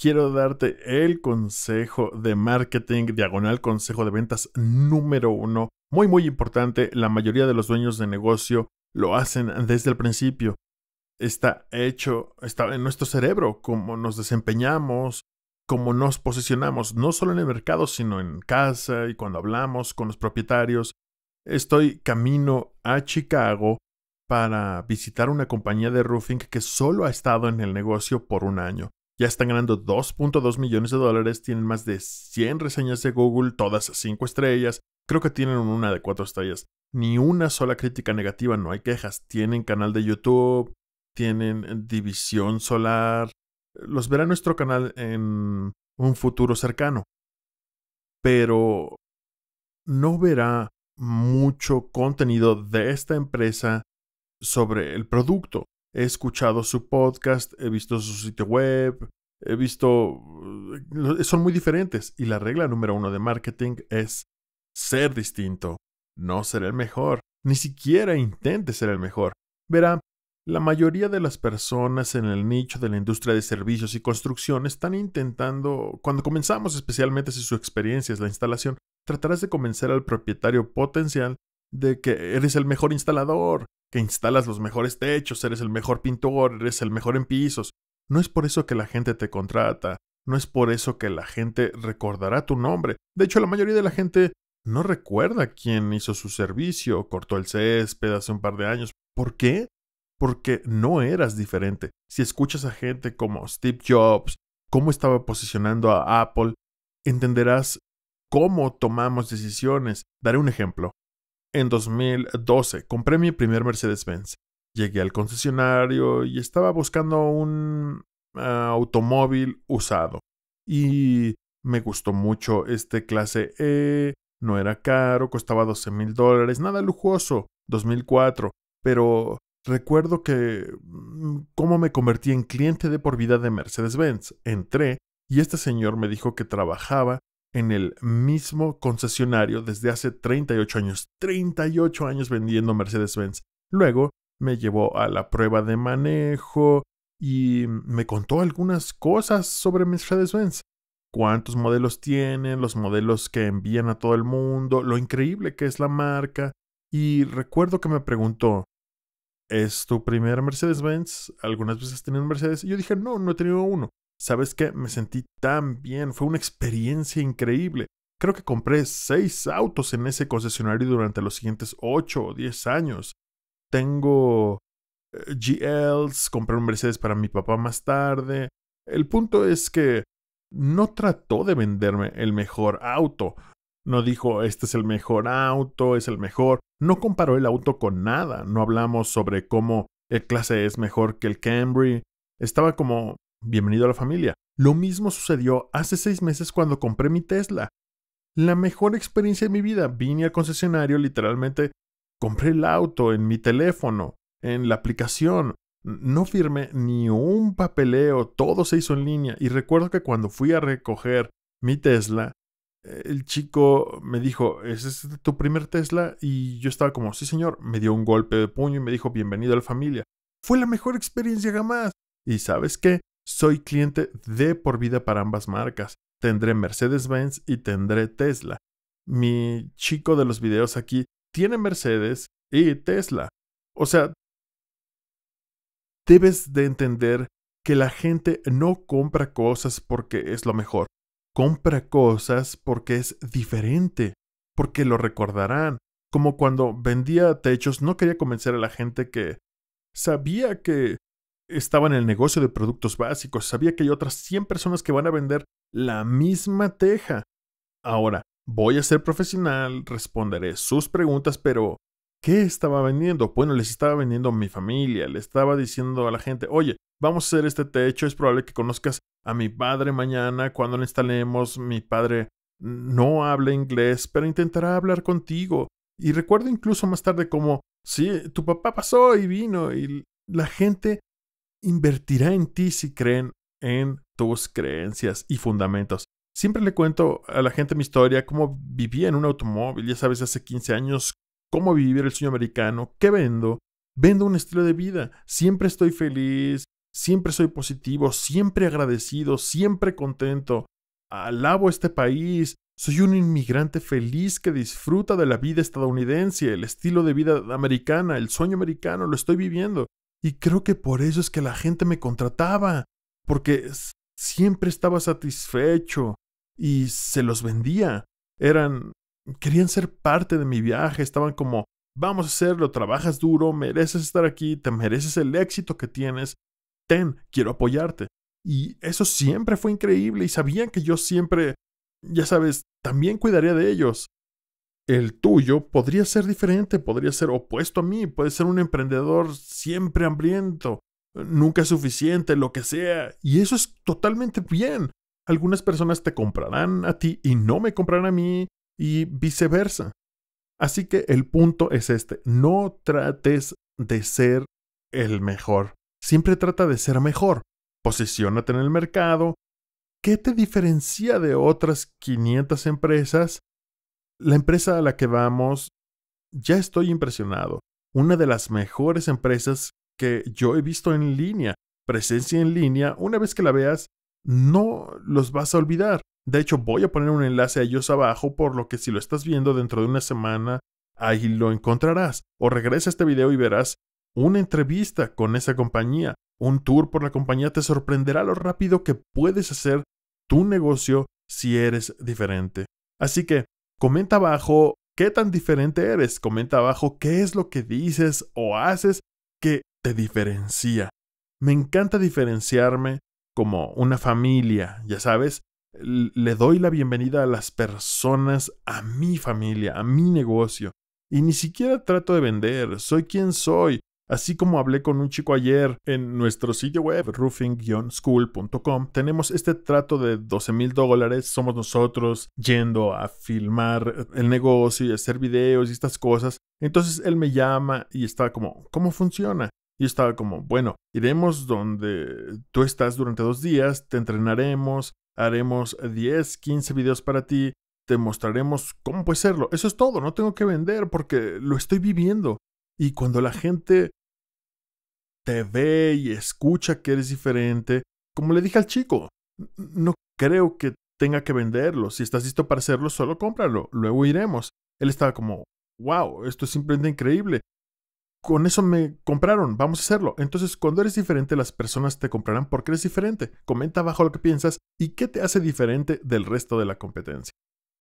quiero darte el consejo de marketing, diagonal consejo de ventas número uno. Muy, muy importante, la mayoría de los dueños de negocio lo hacen desde el principio. Está hecho, está en nuestro cerebro, cómo nos desempeñamos, cómo nos posicionamos, no solo en el mercado, sino en casa y cuando hablamos con los propietarios. Estoy camino a Chicago para visitar una compañía de roofing que solo ha estado en el negocio por un año. Ya están ganando 2.2 millones de dólares, tienen más de 100 reseñas de Google, todas 5 estrellas, creo que tienen una de 4 estrellas. Ni una sola crítica negativa, no hay quejas. Tienen canal de YouTube, tienen eh, división solar. Los verá nuestro canal en un futuro cercano. Pero no verá mucho contenido de esta empresa sobre el producto he escuchado su podcast, he visto su sitio web, he visto... Eh, son muy diferentes y la regla número uno de marketing es ser distinto, no ser el mejor, ni siquiera intente ser el mejor. Verá, la mayoría de las personas en el nicho de la industria de servicios y construcción están intentando, cuando comenzamos especialmente si su experiencia es la instalación, tratarás de convencer al propietario potencial de que eres el mejor instalador, que instalas los mejores techos, eres el mejor pintor, eres el mejor en pisos. No es por eso que la gente te contrata, no es por eso que la gente recordará tu nombre. De hecho, la mayoría de la gente no recuerda quién hizo su servicio, cortó el césped hace un par de años. ¿Por qué? Porque no eras diferente. Si escuchas a gente como Steve Jobs, cómo estaba posicionando a Apple, entenderás cómo tomamos decisiones. Daré un ejemplo. En 2012 compré mi primer Mercedes-Benz. Llegué al concesionario y estaba buscando un ah, automóvil usado. Y me gustó mucho este clase E, no era caro, costaba 12 mil dólares, nada lujoso, 2004. Pero recuerdo que mm, cómo me convertí en cliente de por vida de Mercedes-Benz. Entré y este señor me dijo que trabajaba en el mismo concesionario desde hace 38 años. 38 años vendiendo Mercedes-Benz. Luego me llevó a la prueba de manejo y me contó algunas cosas sobre Mercedes-Benz. Cuántos modelos tienen, los modelos que envían a todo el mundo, lo increíble que es la marca. Y recuerdo que me preguntó, ¿es tu primer Mercedes-Benz? ¿Algunas veces has un Mercedes? Y yo dije, no, no he tenido uno. ¿Sabes qué? Me sentí tan bien, fue una experiencia increíble. Creo que compré seis autos en ese concesionario durante los siguientes ocho o diez años. Tengo eh, GLs, compré un Mercedes para mi papá más tarde. El punto es que no trató de venderme el mejor auto. No dijo, este es el mejor auto, es el mejor. No comparó el auto con nada. No hablamos sobre cómo el clase es mejor que el Camry. Estaba como Bienvenido a la familia. Lo mismo sucedió hace seis meses cuando compré mi Tesla. La mejor experiencia de mi vida. Vine al concesionario, literalmente compré el auto en mi teléfono, en la aplicación. No firmé ni un papeleo, todo se hizo en línea. Y recuerdo que cuando fui a recoger mi Tesla, eh, el chico me dijo, ¿es tu primer Tesla? Y yo estaba como, sí señor, me dio un golpe de puño y me dijo, bienvenido a la familia. Fue la mejor experiencia jamás. Y sabes qué, soy cliente de por vida para ambas marcas. Tendré Mercedes-Benz y tendré Tesla. Mi chico de los videos aquí tiene Mercedes y Tesla. O sea, debes de entender que la gente no compra cosas porque es lo mejor. Compra cosas porque es diferente, porque lo recordarán. Como cuando vendía techos, no quería convencer a la gente que sabía que estaba en el negocio de productos básicos, sabía que hay otras 100 personas que van a vender la misma teja. Ahora, voy a ser profesional, responderé sus preguntas, pero ¿qué estaba vendiendo? Bueno, les estaba vendiendo a mi familia, le estaba diciendo a la gente, oye, vamos a hacer este techo, es probable que conozcas a mi padre mañana cuando lo instalemos, mi padre no habla inglés, pero intentará hablar contigo. Y recuerdo incluso más tarde como, sí, tu papá pasó y vino y la gente invertirá en ti si creen en tus creencias y fundamentos. Siempre le cuento a la gente mi historia, cómo vivía en un automóvil, ya sabes, hace 15 años, cómo vivir el sueño americano, qué vendo. Vendo un estilo de vida, siempre estoy feliz, siempre soy positivo, siempre agradecido, siempre contento. Alabo este país, soy un inmigrante feliz que disfruta de la vida estadounidense, el estilo de vida americana, el sueño americano, lo estoy viviendo. Y creo que por eso es que la gente me contrataba, porque siempre estaba satisfecho y se los vendía. Eran, querían ser parte de mi viaje, estaban como, vamos a hacerlo, trabajas duro, mereces estar aquí, te mereces el éxito que tienes, ten, quiero apoyarte. Y eso siempre fue increíble y sabían que yo siempre, ya sabes, también cuidaría de ellos el tuyo podría ser diferente, podría ser opuesto a mí, puede ser un emprendedor siempre hambriento, eh, nunca es suficiente, lo que sea, y eso es totalmente bien. Algunas personas te comprarán a ti y no me comprarán a mí y viceversa. Así que el punto es este, no trates de ser el mejor, siempre trata de ser mejor. Posiciónate en el mercado. ¿Qué te diferencia de otras 500 empresas la empresa a la que vamos, ya estoy impresionado. Una de las mejores empresas que yo he visto en línea. Presencia en línea, una vez que la veas, no los vas a olvidar. De hecho, voy a poner un enlace a ellos abajo, por lo que si lo estás viendo dentro de una semana, ahí lo encontrarás. O regresa a este video y verás una entrevista con esa compañía. Un tour por la compañía te sorprenderá lo rápido que puedes hacer tu negocio si eres diferente. Así que Comenta abajo qué tan diferente eres, comenta abajo qué es lo que dices o haces que te diferencia. Me encanta diferenciarme como una familia, ya sabes, le doy la bienvenida a las personas, a mi familia, a mi negocio. Y ni siquiera trato de vender, soy quien soy, Así como hablé con un chico ayer en nuestro sitio web roofing-school.com, tenemos este trato de 12 mil dólares. Somos nosotros yendo a filmar el negocio y hacer videos y estas cosas. Entonces él me llama y está como, ¿cómo funciona? Y estaba como, bueno, iremos donde tú estás durante dos días, te entrenaremos, haremos 10, 15 videos para ti, te mostraremos cómo puede serlo. Eso es todo, no tengo que vender porque lo estoy viviendo. Y cuando la gente te ve y escucha que eres diferente. Como le dije al chico, no creo que tenga que venderlo. Si estás listo para hacerlo, solo cómpralo. Luego iremos. Él estaba como, wow, esto es simplemente increíble. Con eso me compraron, vamos a hacerlo. Entonces, cuando eres diferente, las personas te comprarán porque eres diferente. Comenta abajo lo que piensas y qué te hace diferente del resto de la competencia.